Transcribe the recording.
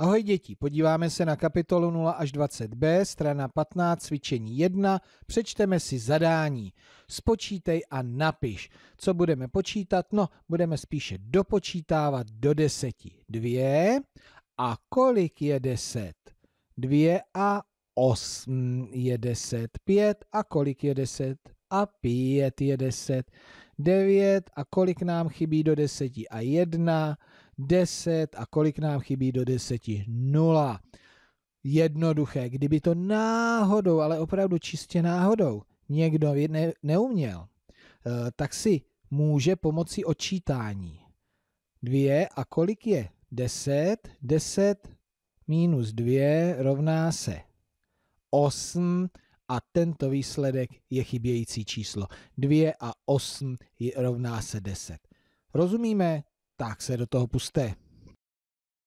Ahoj děti, podíváme se na kapitolu 0 až 20b, strana 15, cvičení 1, přečteme si zadání. Spočítej a napiš. Co budeme počítat? No, budeme spíše dopočítávat do deseti. Dvě a kolik je deset? Dvě a osm je deset. Pět a kolik je deset? A pět je deset. Devět a kolik nám chybí do deseti? A jedna. 10 a kolik nám chybí do 10? 0. Jednoduché, kdyby to náhodou, ale opravdu čistě náhodou, někdo ne, neuměl, eh, tak si může pomocí odčítání. 2 a kolik je 10? 10 minus 2 rovná se 8 a tento výsledek je chybějící číslo. 2 a 8 rovná se 10. Rozumíme? Tak se do toho puste.